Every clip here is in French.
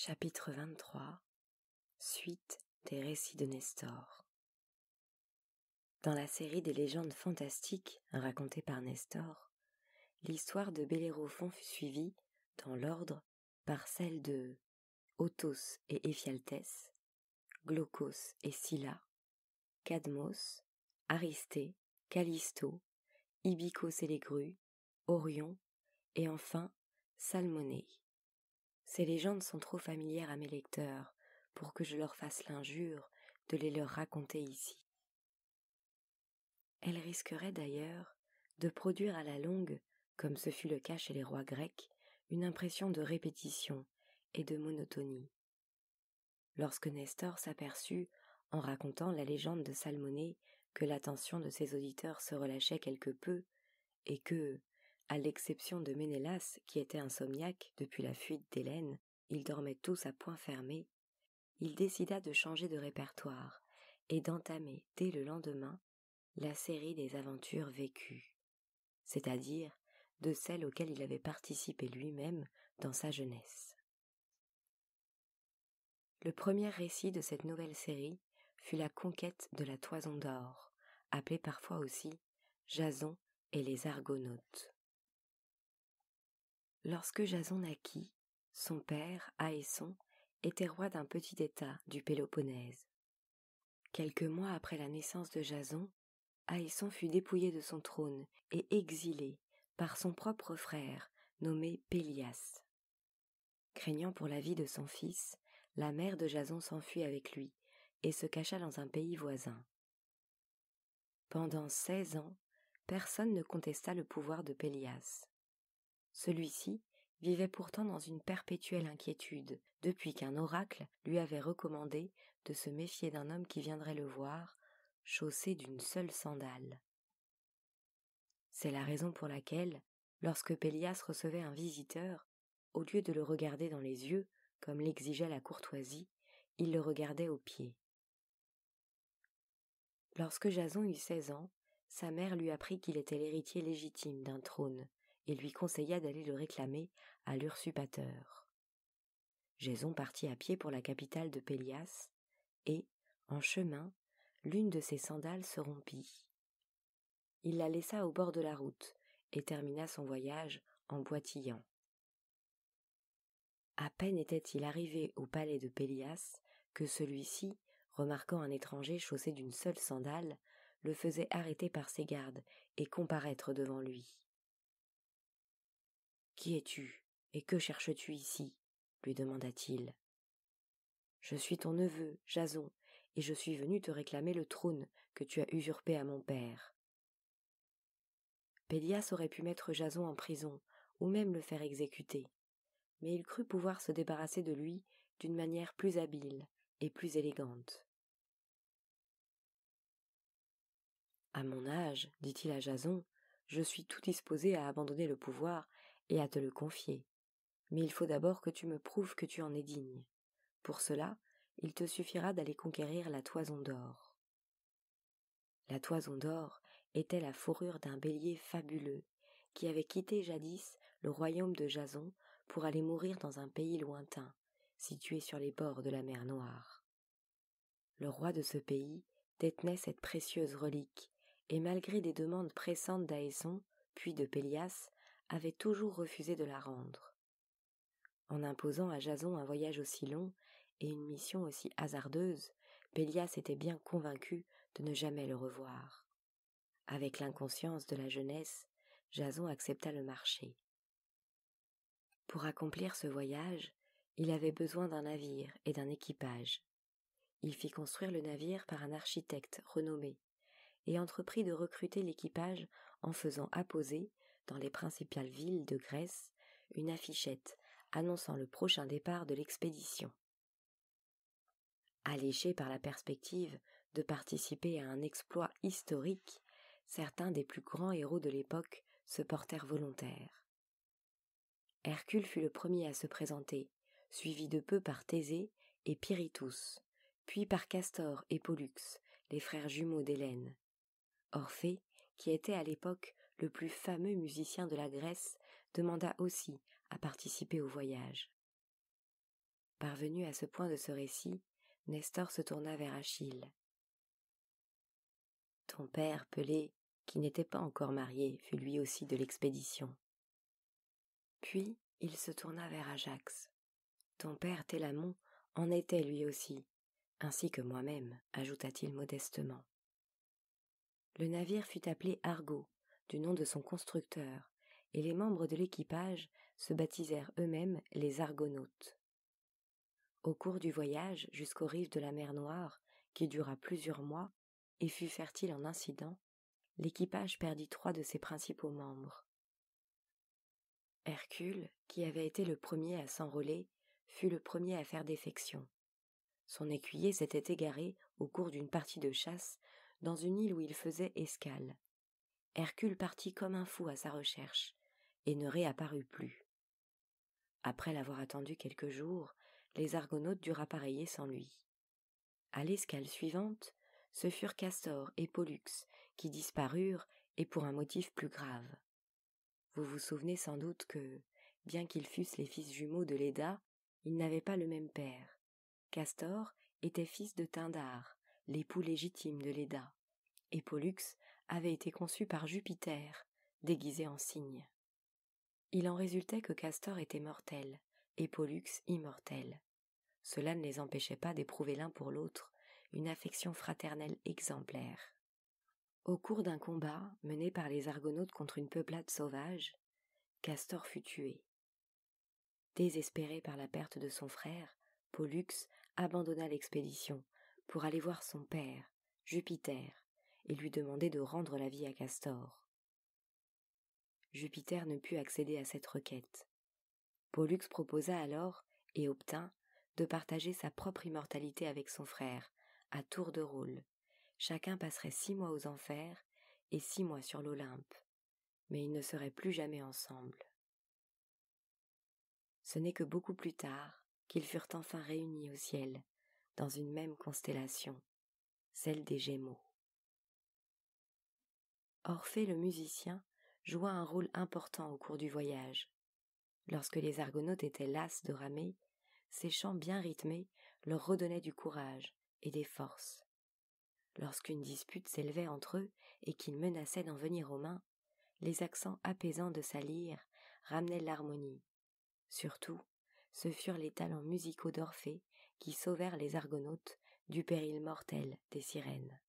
Chapitre 23 Suite des récits de Nestor Dans la série des légendes fantastiques racontées par Nestor, l'histoire de Bellérophon fut suivie, dans l'ordre, par celle de Otos et Ephialtès Glaucos et Scylla, Cadmos, Aristée, Callisto, Ibicos et les grues, Orion, et enfin Salmonée. Ces légendes sont trop familières à mes lecteurs pour que je leur fasse l'injure de les leur raconter ici. Elles risqueraient d'ailleurs de produire à la longue, comme ce fut le cas chez les rois grecs, une impression de répétition et de monotonie. Lorsque Nestor s'aperçut, en racontant la légende de Salmonée, que l'attention de ses auditeurs se relâchait quelque peu, et que, à l'exception de Ménélas, qui était insomniaque depuis la fuite d'Hélène, ils dormaient tous à poings fermé, il décida de changer de répertoire et d'entamer dès le lendemain la série des aventures vécues, c'est-à-dire de celles auxquelles il avait participé lui-même dans sa jeunesse. Le premier récit de cette nouvelle série fut la conquête de la toison d'or, appelée parfois aussi Jason et les Argonautes. Lorsque Jason naquit, son père, Aesson, était roi d'un petit état du Péloponnèse. Quelques mois après la naissance de Jason, Aesson fut dépouillé de son trône et exilé par son propre frère, nommé Pélias. Craignant pour la vie de son fils, la mère de Jason s'enfuit avec lui et se cacha dans un pays voisin. Pendant seize ans, personne ne contesta le pouvoir de Pélias. Celui-ci vivait pourtant dans une perpétuelle inquiétude, depuis qu'un oracle lui avait recommandé de se méfier d'un homme qui viendrait le voir, chaussé d'une seule sandale. C'est la raison pour laquelle, lorsque Pélias recevait un visiteur, au lieu de le regarder dans les yeux, comme l'exigeait la courtoisie, il le regardait aux pieds. Lorsque Jason eut seize ans, sa mère lui apprit qu'il était l'héritier légitime d'un trône, et lui conseilla d'aller le réclamer à l'ursupateur. Jason partit à pied pour la capitale de Pélias, et, en chemin, l'une de ses sandales se rompit. Il la laissa au bord de la route, et termina son voyage en boitillant. À peine était-il arrivé au palais de Pélias que celui-ci, remarquant un étranger chaussé d'une seule sandale, le faisait arrêter par ses gardes et comparaître devant lui. Qui es-tu et que cherches-tu ici lui demanda-t-il. Je suis ton neveu, Jason, et je suis venu te réclamer le trône que tu as usurpé à mon père. Pélias aurait pu mettre Jason en prison, ou même le faire exécuter, mais il crut pouvoir se débarrasser de lui d'une manière plus habile et plus élégante. À mon âge, dit-il à Jason, je suis tout disposé à abandonner le pouvoir et à te le confier. Mais il faut d'abord que tu me prouves que tu en es digne. Pour cela, il te suffira d'aller conquérir la toison d'or. La toison d'or était la fourrure d'un bélier fabuleux, qui avait quitté jadis le royaume de Jason pour aller mourir dans un pays lointain, situé sur les bords de la mer Noire. Le roi de ce pays détenait cette précieuse relique, et malgré des demandes pressantes d'Aesson, puis de Pélias, avait toujours refusé de la rendre. En imposant à Jason un voyage aussi long et une mission aussi hasardeuse, Pélias était bien convaincu de ne jamais le revoir. Avec l'inconscience de la jeunesse, Jason accepta le marché. Pour accomplir ce voyage, il avait besoin d'un navire et d'un équipage. Il fit construire le navire par un architecte renommé et entreprit de recruter l'équipage en faisant apposer dans les principales villes de Grèce une affichette annonçant le prochain départ de l'expédition. Alléchés par la perspective de participer à un exploit historique, certains des plus grands héros de l'époque se portèrent volontaires. Hercule fut le premier à se présenter, suivi de peu par Thésée et Pyritus, puis par Castor et Pollux, les frères jumeaux d'Hélène. Orphée, qui était à l'époque le plus fameux musicien de la Grèce, demanda aussi à participer au voyage. Parvenu à ce point de ce récit, Nestor se tourna vers Achille. Ton père, Pelé, qui n'était pas encore marié, fut lui aussi de l'expédition. Puis il se tourna vers Ajax. Ton père Télamon en était lui aussi, ainsi que moi-même, ajouta-t-il modestement. Le navire fut appelé Argo, du nom de son constructeur, et les membres de l'équipage se baptisèrent eux-mêmes les Argonautes. Au cours du voyage jusqu'aux rives de la mer Noire, qui dura plusieurs mois et fut fertile en incidents, l'équipage perdit trois de ses principaux membres. Hercule, qui avait été le premier à s'enrôler, fut le premier à faire défection. Son écuyer s'était égaré au cours d'une partie de chasse dans une île où il faisait escale. Hercule partit comme un fou à sa recherche, et ne réapparut plus. Après l'avoir attendu quelques jours, les Argonautes durent appareiller sans lui. À l'escale suivante, ce furent Castor et Pollux qui disparurent et pour un motif plus grave. Vous vous souvenez sans doute que, bien qu'ils fussent les fils jumeaux de Léda, ils n'avaient pas le même père. Castor était fils de Tindar, l'époux légitime de Léda, et Pollux avait été conçu par Jupiter, déguisé en cygne. Il en résultait que Castor était mortel et Pollux immortel. Cela ne les empêchait pas d'éprouver l'un pour l'autre une affection fraternelle exemplaire. Au cours d'un combat mené par les Argonautes contre une peuplade sauvage, Castor fut tué. Désespéré par la perte de son frère, Pollux abandonna l'expédition pour aller voir son père, Jupiter, et lui demandait de rendre la vie à Castor. Jupiter ne put accéder à cette requête. Pollux proposa alors, et obtint, de partager sa propre immortalité avec son frère, à tour de rôle. Chacun passerait six mois aux enfers et six mois sur l'Olympe, mais ils ne seraient plus jamais ensemble. Ce n'est que beaucoup plus tard qu'ils furent enfin réunis au ciel, dans une même constellation, celle des Gémeaux. Orphée le musicien joua un rôle important au cours du voyage. Lorsque les Argonautes étaient las de ramer, ses chants bien rythmés leur redonnaient du courage et des forces. Lorsqu'une dispute s'élevait entre eux et qu'ils menaçaient d'en venir aux mains, les accents apaisants de sa lyre ramenaient l'harmonie. Surtout, ce furent les talents musicaux d'Orphée qui sauvèrent les Argonautes du péril mortel des sirènes.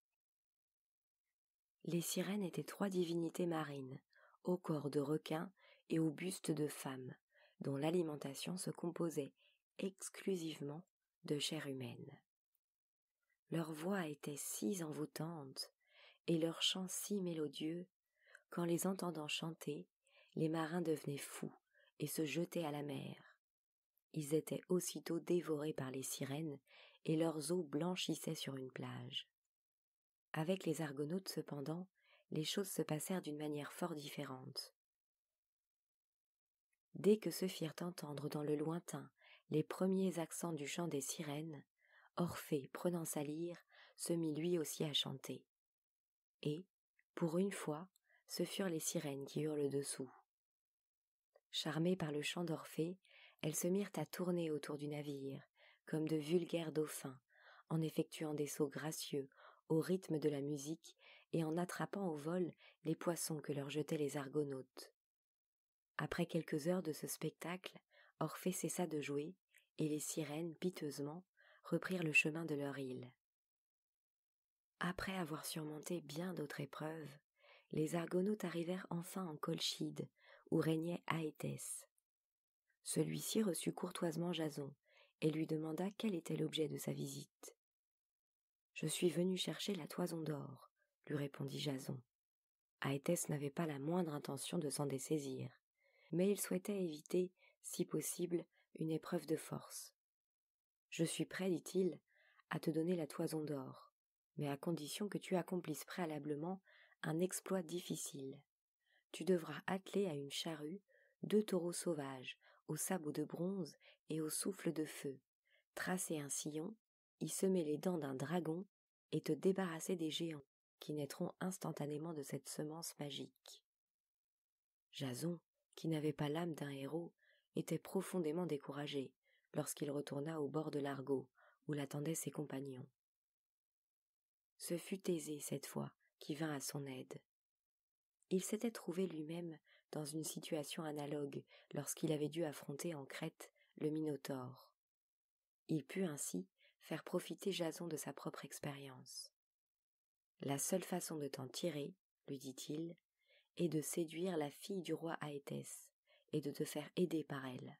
Les sirènes étaient trois divinités marines, au corps de requin et au buste de femmes, dont l'alimentation se composait exclusivement de chair humaine. Leur voix était si envoûtante et leur chant si mélodieux qu'en les entendant chanter, les marins devenaient fous et se jetaient à la mer. Ils étaient aussitôt dévorés par les sirènes et leurs os blanchissaient sur une plage. Avec les Argonautes cependant, les choses se passèrent d'une manière fort différente. Dès que se firent entendre dans le lointain les premiers accents du chant des sirènes, Orphée, prenant sa lyre, se mit lui aussi à chanter. Et, pour une fois, ce furent les sirènes qui eurent le dessous. Charmées par le chant d'Orphée, elles se mirent à tourner autour du navire, comme de vulgaires dauphins, en effectuant des sauts gracieux, au rythme de la musique et en attrapant au vol les poissons que leur jetaient les argonautes. Après quelques heures de ce spectacle, Orphée cessa de jouer, et les sirènes, piteusement, reprirent le chemin de leur île. Après avoir surmonté bien d'autres épreuves, les Argonautes arrivèrent enfin en Colchide, où régnait Aétès. Celui-ci reçut courtoisement Jason et lui demanda quel était l'objet de sa visite. Je suis venu chercher la toison d'or, lui répondit Jason. Aétès n'avait pas la moindre intention de s'en dessaisir, mais il souhaitait éviter, si possible, une épreuve de force. Je suis prêt, dit-il, à te donner la toison d'or, mais à condition que tu accomplisses préalablement un exploit difficile. Tu devras atteler à une charrue deux taureaux sauvages, aux sabots de bronze et au souffle de feu, tracer un sillon y semer les dents d'un dragon et te débarrasser des géants, qui naîtront instantanément de cette semence magique. Jason, qui n'avait pas l'âme d'un héros, était profondément découragé lorsqu'il retourna au bord de l'argot, où l'attendaient ses compagnons. Ce fut Thésée, cette fois, qui vint à son aide. Il s'était trouvé lui-même dans une situation analogue lorsqu'il avait dû affronter en Crète le Minotaure. Il put ainsi faire profiter Jason de sa propre expérience. La seule façon de t'en tirer, lui dit-il, est de séduire la fille du roi Aétès et de te faire aider par elle.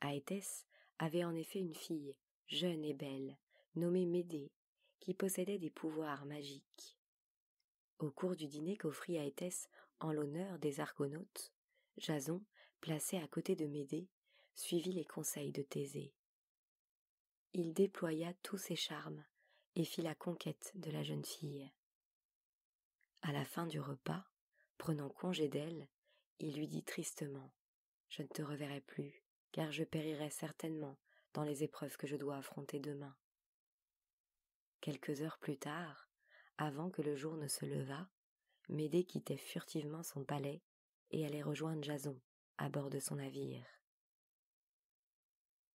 Aétès avait en effet une fille, jeune et belle, nommée Médée, qui possédait des pouvoirs magiques. Au cours du dîner qu'offrit Aétès en l'honneur des Argonautes, Jason, placé à côté de Médée, suivit les conseils de Thésée il déploya tous ses charmes et fit la conquête de la jeune fille. À la fin du repas, prenant congé d'elle, il lui dit tristement Je ne te reverrai plus, car je périrai certainement dans les épreuves que je dois affronter demain. Quelques heures plus tard, avant que le jour ne se levât, Médée quittait furtivement son palais et allait rejoindre Jason à bord de son navire.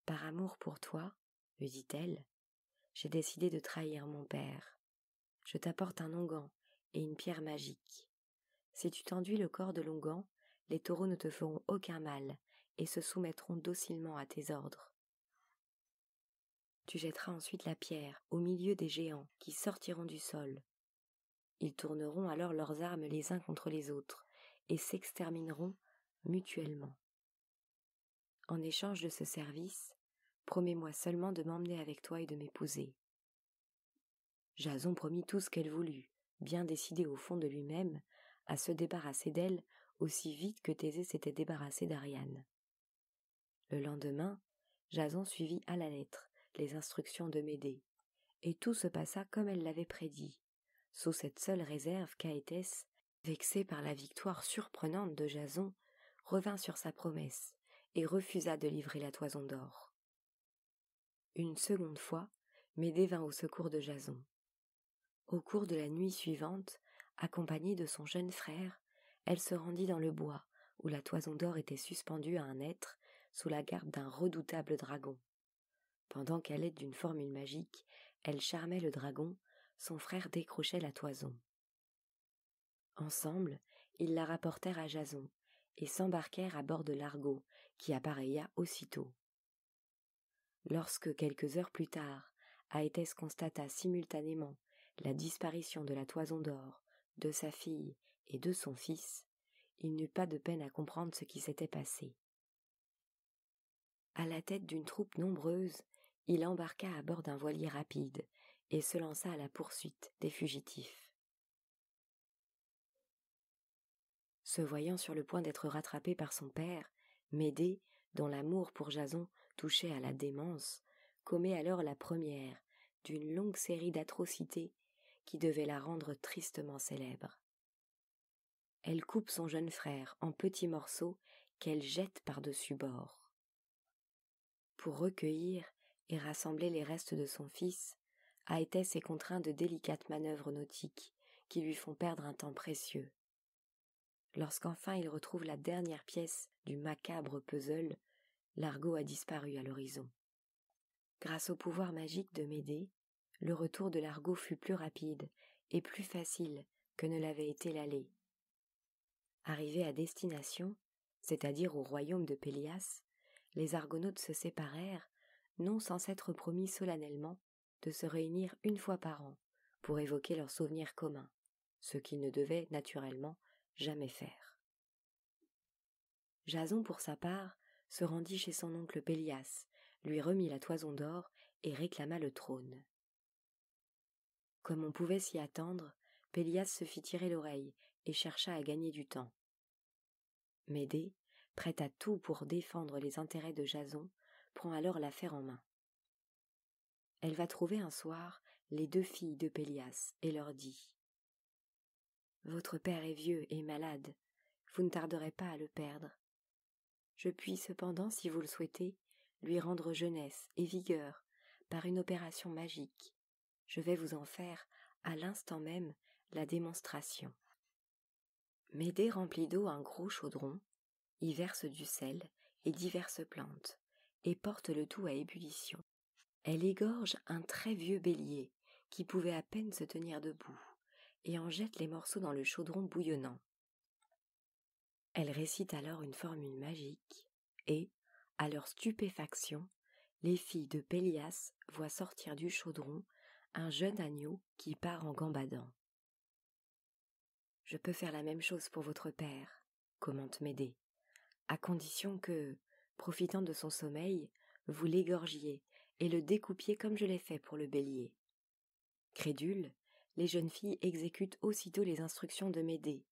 Par amour pour toi, dit-elle, j'ai décidé de trahir mon père. Je t'apporte un onguent et une pierre magique. Si tu t'enduis le corps de l'onguent, les taureaux ne te feront aucun mal et se soumettront docilement à tes ordres. Tu jetteras ensuite la pierre au milieu des géants qui sortiront du sol. Ils tourneront alors leurs armes les uns contre les autres et s'extermineront mutuellement. En échange de ce service, Promets-moi seulement de m'emmener avec toi et de m'épouser. Jason promit tout ce qu'elle voulut, bien décidé au fond de lui-même à se débarrasser d'elle aussi vite que Thésée s'était débarrassé d'Ariane. Le lendemain, Jason suivit à la lettre les instructions de Médée, et tout se passa comme elle l'avait prédit, sous cette seule réserve qu'Aétès, vexée par la victoire surprenante de Jason, revint sur sa promesse et refusa de livrer la toison d'or une seconde fois, Médée vint au secours de Jason. Au cours de la nuit suivante, accompagnée de son jeune frère, elle se rendit dans le bois, où la toison d'or était suspendue à un être, sous la garde d'un redoutable dragon. Pendant qu'à l'aide d'une formule magique, elle charmait le dragon, son frère décrochait la toison. Ensemble, ils la rapportèrent à Jason, et s'embarquèrent à bord de l'argot, qui appareilla aussitôt. Lorsque, quelques heures plus tard, Aétès constata simultanément la disparition de la toison d'or, de sa fille et de son fils, il n'eut pas de peine à comprendre ce qui s'était passé. À la tête d'une troupe nombreuse, il embarqua à bord d'un voilier rapide et se lança à la poursuite des fugitifs. Se voyant sur le point d'être rattrapé par son père, Médée, dont l'amour pour Jason touchée à la démence, commet alors la première d'une longue série d'atrocités qui devait la rendre tristement célèbre. Elle coupe son jeune frère en petits morceaux qu'elle jette par-dessus bord. Pour recueillir et rassembler les restes de son fils, Aétès est contraint de délicates manœuvres nautiques qui lui font perdre un temps précieux. Lorsqu'enfin il retrouve la dernière pièce du macabre puzzle l'argot a disparu à l'horizon. Grâce au pouvoir magique de Médée, le retour de l'argot fut plus rapide et plus facile que ne l'avait été l'aller. Arrivés à destination, c'est-à-dire au royaume de Pélias, les argonautes se séparèrent, non sans s'être promis solennellement de se réunir une fois par an pour évoquer leurs souvenirs communs, ce qu'ils ne devaient naturellement jamais faire. Jason, pour sa part, se rendit chez son oncle Pélias, lui remit la toison d'or et réclama le trône. Comme on pouvait s'y attendre, Pélias se fit tirer l'oreille et chercha à gagner du temps. Médée, prête à tout pour défendre les intérêts de Jason, prend alors l'affaire en main. Elle va trouver un soir les deux filles de Pélias et leur dit Votre père est vieux et malade, vous ne tarderez pas à le perdre. Je puis cependant, si vous le souhaitez, lui rendre jeunesse et vigueur par une opération magique. Je vais vous en faire, à l'instant même, la démonstration. Médée remplit d'eau un gros chaudron, y verse du sel et diverses plantes, et porte le tout à ébullition. Elle égorge un très vieux bélier, qui pouvait à peine se tenir debout, et en jette les morceaux dans le chaudron bouillonnant. Elle récite alors une formule magique, et, à leur stupéfaction, les filles de Pélias voient sortir du chaudron un jeune agneau qui part en gambadant. Je peux faire la même chose pour votre père, commente Médée, à condition que, profitant de son sommeil, vous l'égorgiez et le découpiez comme je l'ai fait pour le bélier. Crédules, les jeunes filles exécutent aussitôt les instructions de Médée,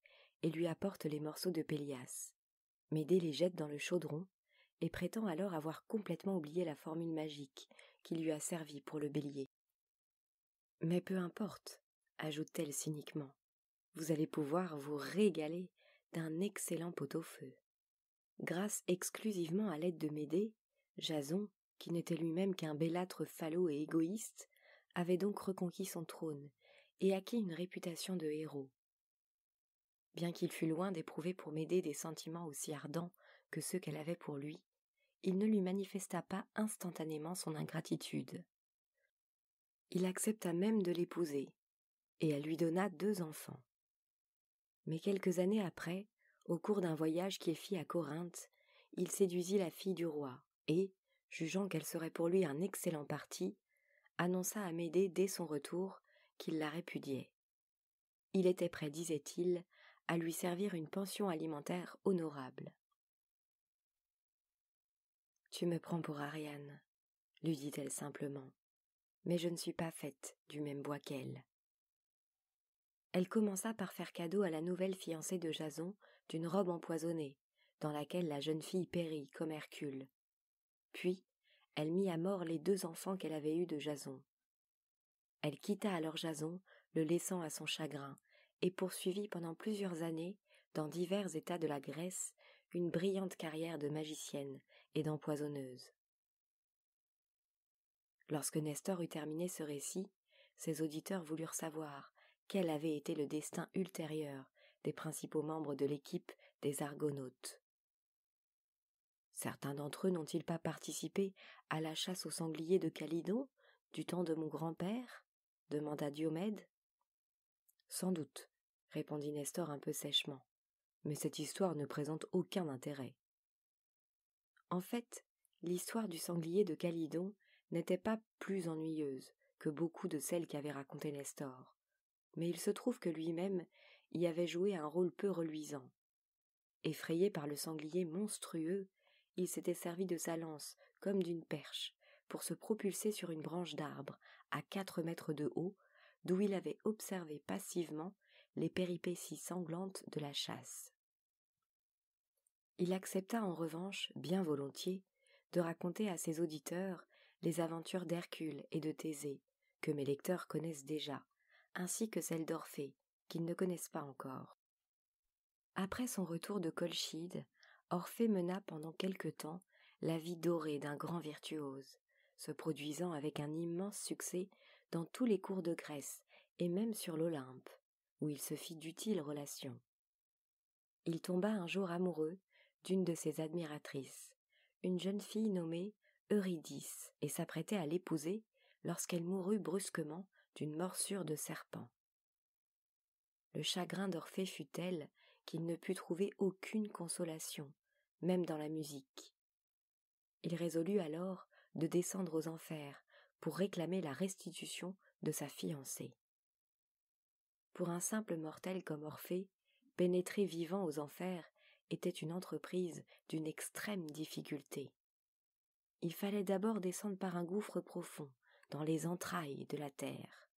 et lui apporte les morceaux de Pélias. Médée les jette dans le chaudron et prétend alors avoir complètement oublié la formule magique qui lui a servi pour le bélier. Mais peu importe, ajoute-t-elle cyniquement, vous allez pouvoir vous régaler d'un excellent pot-au-feu. Grâce exclusivement à l'aide de Médée, Jason, qui n'était lui-même qu'un bellâtre falot et égoïste, avait donc reconquis son trône et acquis une réputation de héros bien qu'il fût loin d'éprouver pour Médée des sentiments aussi ardents que ceux qu'elle avait pour lui, il ne lui manifesta pas instantanément son ingratitude. Il accepta même de l'épouser, et elle lui donna deux enfants. Mais quelques années après, au cours d'un voyage qu'il fit à Corinthe, il séduisit la fille du roi, et, jugeant qu'elle serait pour lui un excellent parti, annonça à Médée dès son retour qu'il la répudiait. Il était prêt, disait-il, à lui servir une pension alimentaire honorable. Tu me prends pour Ariane, lui dit-elle simplement, mais je ne suis pas faite du même bois qu'elle. Elle commença par faire cadeau à la nouvelle fiancée de Jason d'une robe empoisonnée, dans laquelle la jeune fille périt comme Hercule. Puis, elle mit à mort les deux enfants qu'elle avait eus de Jason. Elle quitta alors Jason, le laissant à son chagrin, et poursuivit pendant plusieurs années, dans divers états de la Grèce, une brillante carrière de magicienne et d'empoisonneuse. Lorsque Nestor eut terminé ce récit, ses auditeurs voulurent savoir quel avait été le destin ultérieur des principaux membres de l'équipe des Argonautes. Certains d'entre eux n'ont-ils pas participé à la chasse aux sangliers de Calydon du temps de mon grand-père demanda Diomède. Sans doute, répondit Nestor un peu sèchement. Mais cette histoire ne présente aucun intérêt. En fait, l'histoire du sanglier de Calydon n'était pas plus ennuyeuse que beaucoup de celles qu'avait racontées Nestor. Mais il se trouve que lui-même y avait joué un rôle peu reluisant. Effrayé par le sanglier monstrueux, il s'était servi de sa lance comme d'une perche pour se propulser sur une branche d'arbre à quatre mètres de haut d'où il avait observé passivement les péripéties sanglantes de la chasse. Il accepta en revanche, bien volontiers, de raconter à ses auditeurs les aventures d'Hercule et de Thésée, que mes lecteurs connaissent déjà, ainsi que celles d'Orphée, qu'ils ne connaissent pas encore. Après son retour de Colchide, Orphée mena pendant quelque temps la vie dorée d'un grand virtuose, se produisant avec un immense succès dans tous les cours de Grèce, et même sur l'Olympe, où il se fit d'utiles relations. Il tomba un jour amoureux d'une de ses admiratrices, une jeune fille nommée Eurydice, et s'apprêtait à l'épouser lorsqu'elle mourut brusquement d'une morsure de serpent. Le chagrin d'Orphée fut tel qu'il ne put trouver aucune consolation, même dans la musique. Il résolut alors de descendre aux enfers pour réclamer la restitution de sa fiancée. Pour un simple mortel comme Orphée, pénétrer vivant aux enfers était une entreprise d'une extrême difficulté. Il fallait d'abord descendre par un gouffre profond, dans les entrailles de la terre.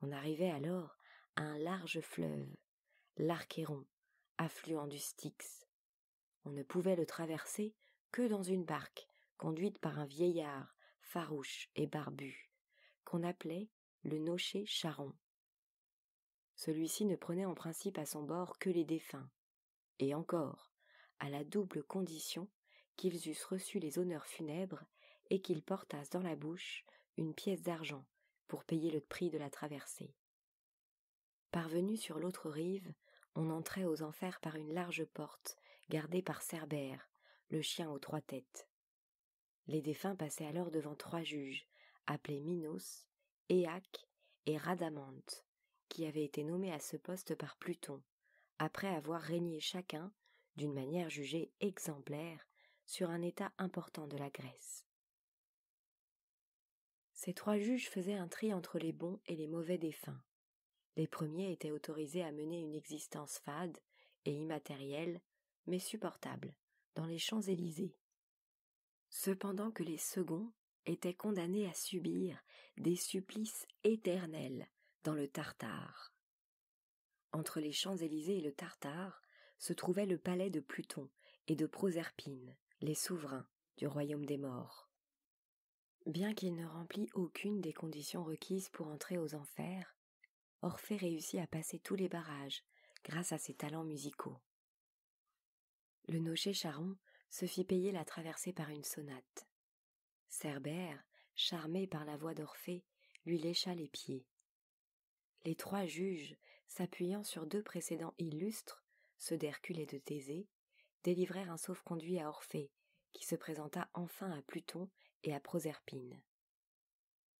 On arrivait alors à un large fleuve, l'Archéron, affluent du Styx. On ne pouvait le traverser que dans une barque, conduite par un vieillard farouche et barbu, qu'on appelait le nocher Charon. Celui-ci ne prenait en principe à son bord que les défunts, et encore, à la double condition qu'ils eussent reçu les honneurs funèbres et qu'ils portassent dans la bouche une pièce d'argent pour payer le prix de la traversée. Parvenu sur l'autre rive, on entrait aux enfers par une large porte, gardée par Cerbère, le chien aux trois têtes. Les défunts passaient alors devant trois juges, appelés Minos, Éac et Radamante, qui avaient été nommés à ce poste par Pluton, après avoir régné chacun, d'une manière jugée exemplaire, sur un état important de la Grèce. Ces trois juges faisaient un tri entre les bons et les mauvais défunts. Les premiers étaient autorisés à mener une existence fade et immatérielle, mais supportable, dans les Champs-Élysées, cependant que les seconds étaient condamnés à subir des supplices éternels dans le Tartare. Entre les Champs-Élysées et le Tartare se trouvait le palais de Pluton et de Proserpine, les souverains du royaume des morts. Bien qu'il ne remplît aucune des conditions requises pour entrer aux enfers, Orphée réussit à passer tous les barrages grâce à ses talents musicaux. Le nocher Charon se fit payer la traversée par une sonate. Cerbère, charmé par la voix d'Orphée, lui lécha les pieds. Les trois juges, s'appuyant sur deux précédents illustres, ceux d'Hercule et de Thésée, délivrèrent un sauf-conduit à Orphée, qui se présenta enfin à Pluton et à Proserpine.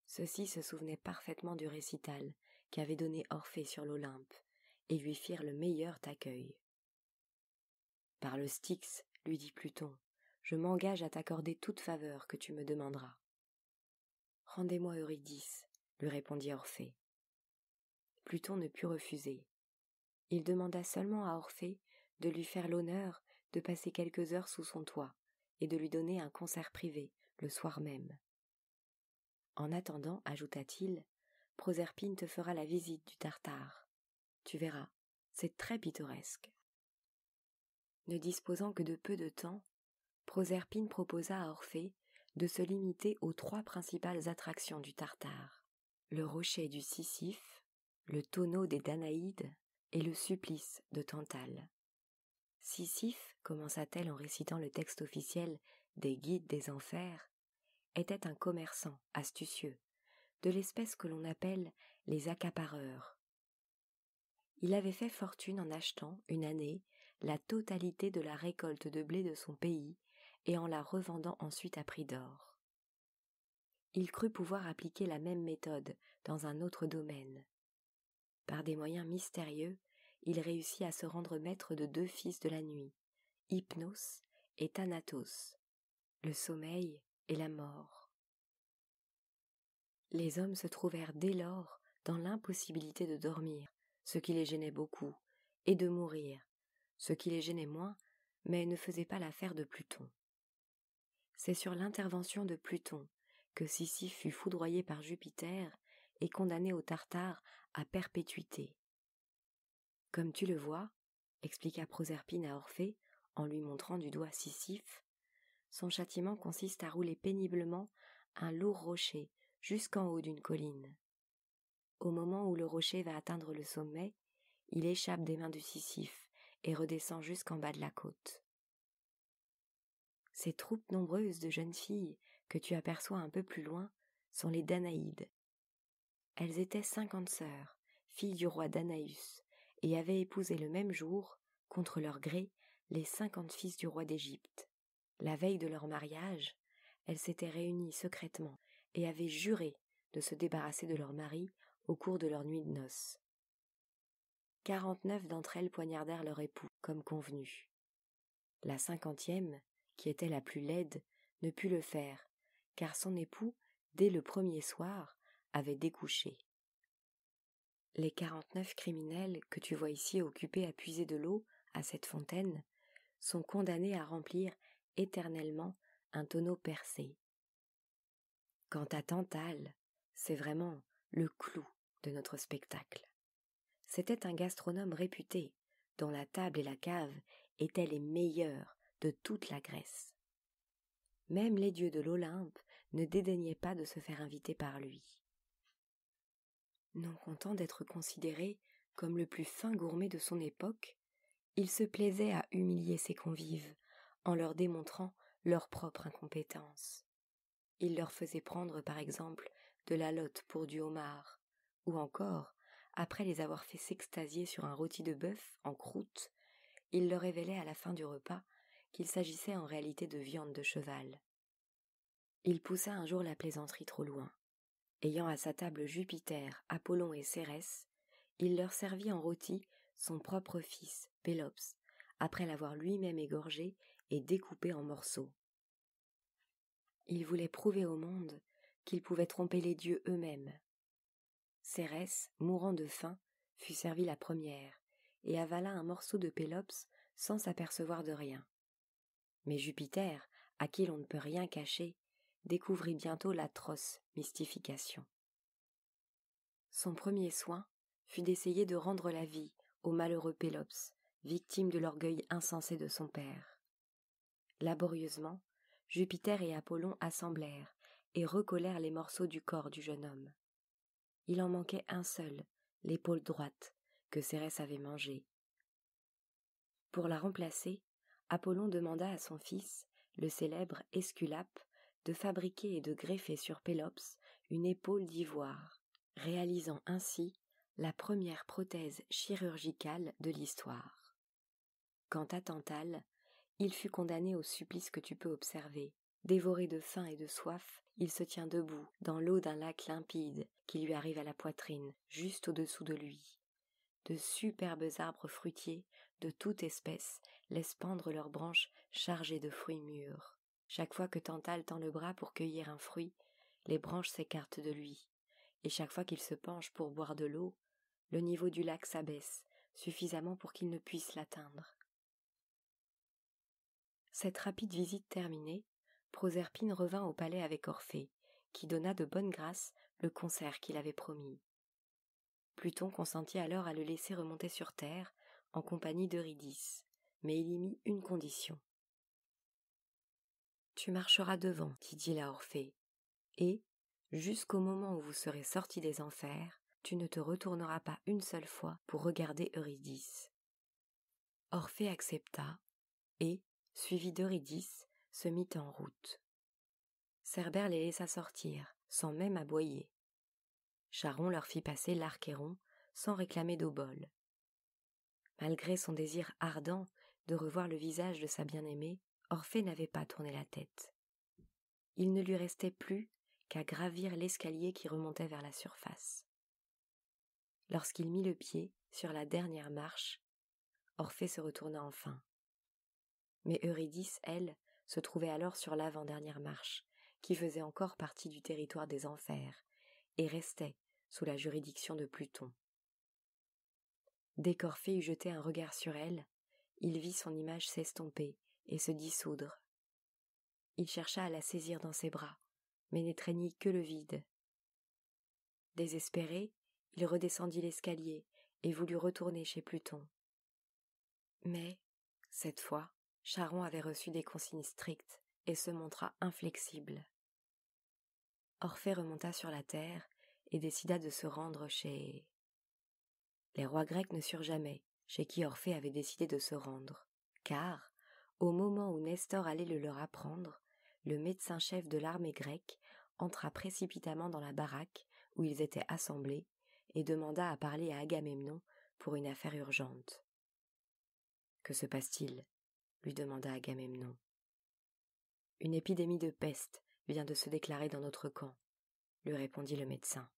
Ceux-ci se souvenaient parfaitement du récital qu'avait donné Orphée sur l'Olympe, et lui firent le meilleur accueil. Par le Styx, lui dit Pluton, je m'engage à t'accorder toute faveur que tu me demanderas. Rendez-moi Eurydice, lui répondit Orphée. Pluton ne put refuser. Il demanda seulement à Orphée de lui faire l'honneur de passer quelques heures sous son toit et de lui donner un concert privé le soir même. En attendant, ajouta-t-il, Proserpine te fera la visite du Tartare. Tu verras, c'est très pittoresque. Ne disposant que de peu de temps, Proserpine proposa à Orphée de se limiter aux trois principales attractions du Tartare le rocher du Sisyphe, le tonneau des Danaïdes et le supplice de Tantale. Sisyphe, commença-t-elle en récitant le texte officiel des guides des enfers, était un commerçant astucieux, de l'espèce que l'on appelle les accapareurs. Il avait fait fortune en achetant, une année, la totalité de la récolte de blé de son pays et en la revendant ensuite à prix d'or. Il crut pouvoir appliquer la même méthode dans un autre domaine. Par des moyens mystérieux, il réussit à se rendre maître de deux fils de la nuit, Hypnos et Thanatos, le sommeil et la mort. Les hommes se trouvèrent dès lors dans l'impossibilité de dormir, ce qui les gênait beaucoup, et de mourir, ce qui les gênait moins, mais ne faisait pas l'affaire de Pluton. C'est sur l'intervention de Pluton que Sisyphe fut foudroyé par Jupiter et condamné au Tartare à perpétuité. Comme tu le vois, expliqua Proserpine à Orphée en lui montrant du doigt Sisyphe, son châtiment consiste à rouler péniblement un lourd rocher jusqu'en haut d'une colline. Au moment où le rocher va atteindre le sommet, il échappe des mains de Sisyphe et redescend jusqu'en bas de la côte. Ces troupes nombreuses de jeunes filles que tu aperçois un peu plus loin sont les Danaïdes. Elles étaient cinquante sœurs, filles du roi Danaïs, et avaient épousé le même jour, contre leur gré, les cinquante fils du roi d'Égypte. La veille de leur mariage, elles s'étaient réunies secrètement et avaient juré de se débarrasser de leur mari au cours de leur nuit de noces. Quarante-neuf d'entre elles poignardèrent leur époux, comme convenu. La cinquantième, qui était la plus laide, ne put le faire, car son époux, dès le premier soir, avait découché. Les quarante-neuf criminels que tu vois ici occupés à puiser de l'eau à cette fontaine sont condamnés à remplir éternellement un tonneau percé. Quant à Tantale, c'est vraiment le clou de notre spectacle. C'était un gastronome réputé, dont la table et la cave étaient les meilleures de toute la Grèce. Même les dieux de l'Olympe ne dédaignaient pas de se faire inviter par lui. Non content d'être considéré comme le plus fin gourmet de son époque, il se plaisait à humilier ses convives en leur démontrant leur propre incompétence. Il leur faisait prendre par exemple de la lotte pour du homard, ou encore après les avoir fait s'extasier sur un rôti de bœuf en croûte, il leur révélait à la fin du repas qu'il s'agissait en réalité de viande de cheval. Il poussa un jour la plaisanterie trop loin. Ayant à sa table Jupiter, Apollon et Cérès, il leur servit en rôti son propre fils, Pélops, après l'avoir lui-même égorgé et découpé en morceaux. Il voulait prouver au monde qu'il pouvait tromper les dieux eux-mêmes, Cérès, mourant de faim, fut servie la première, et avala un morceau de Pélops sans s'apercevoir de rien. Mais Jupiter, à qui l'on ne peut rien cacher, découvrit bientôt l'atroce mystification. Son premier soin fut d'essayer de rendre la vie au malheureux Pélops, victime de l'orgueil insensé de son père. Laborieusement, Jupiter et Apollon assemblèrent et recollèrent les morceaux du corps du jeune homme il en manquait un seul, l'épaule droite, que Cérès avait mangée. Pour la remplacer, Apollon demanda à son fils, le célèbre Esculape, de fabriquer et de greffer sur Pélops une épaule d'ivoire, réalisant ainsi la première prothèse chirurgicale de l'histoire. Quant à Tantale, il fut condamné au supplice que tu peux observer, dévoré de faim et de soif il se tient debout, dans l'eau d'un lac limpide, qui lui arrive à la poitrine, juste au-dessous de lui. De superbes arbres fruitiers, de toute espèce, laissent pendre leurs branches chargées de fruits mûrs. Chaque fois que Tantal tend le bras pour cueillir un fruit, les branches s'écartent de lui, et chaque fois qu'il se penche pour boire de l'eau, le niveau du lac s'abaisse, suffisamment pour qu'il ne puisse l'atteindre. Cette rapide visite terminée, Proserpine revint au palais avec Orphée, qui donna de bonne grâce le concert qu'il avait promis. Pluton consentit alors à le laisser remonter sur Terre, en compagnie d'Eurydice, mais il y mit une condition. Tu marcheras devant, dit dit-il à Orphée, et, jusqu'au moment où vous serez sortis des enfers, tu ne te retourneras pas une seule fois pour regarder Eurydice. Orphée accepta, et, suivi d'Eurydice, se mit en route. Cerbère les laissa sortir, sans même aboyer. Charon leur fit passer l'archéron, sans réclamer d'obol. Malgré son désir ardent de revoir le visage de sa bien-aimée, Orphée n'avait pas tourné la tête. Il ne lui restait plus qu'à gravir l'escalier qui remontait vers la surface. Lorsqu'il mit le pied sur la dernière marche, Orphée se retourna enfin. Mais Eurydice, elle, se trouvait alors sur l'avant-dernière marche, qui faisait encore partie du territoire des enfers, et restait sous la juridiction de Pluton. Dès qu'Orphée eut jeté un regard sur elle, il vit son image s'estomper et se dissoudre. Il chercha à la saisir dans ses bras, mais n'étreignit que le vide. Désespéré, il redescendit l'escalier et voulut retourner chez Pluton. Mais, cette fois, Charon avait reçu des consignes strictes et se montra inflexible. Orphée remonta sur la terre et décida de se rendre chez... Les rois grecs ne surent jamais chez qui Orphée avait décidé de se rendre, car, au moment où Nestor allait le leur apprendre, le médecin-chef de l'armée grecque entra précipitamment dans la baraque où ils étaient assemblés et demanda à parler à Agamemnon pour une affaire urgente. Que se passe-t-il lui demanda Agamemnon. Une épidémie de peste vient de se déclarer dans notre camp, lui répondit le médecin.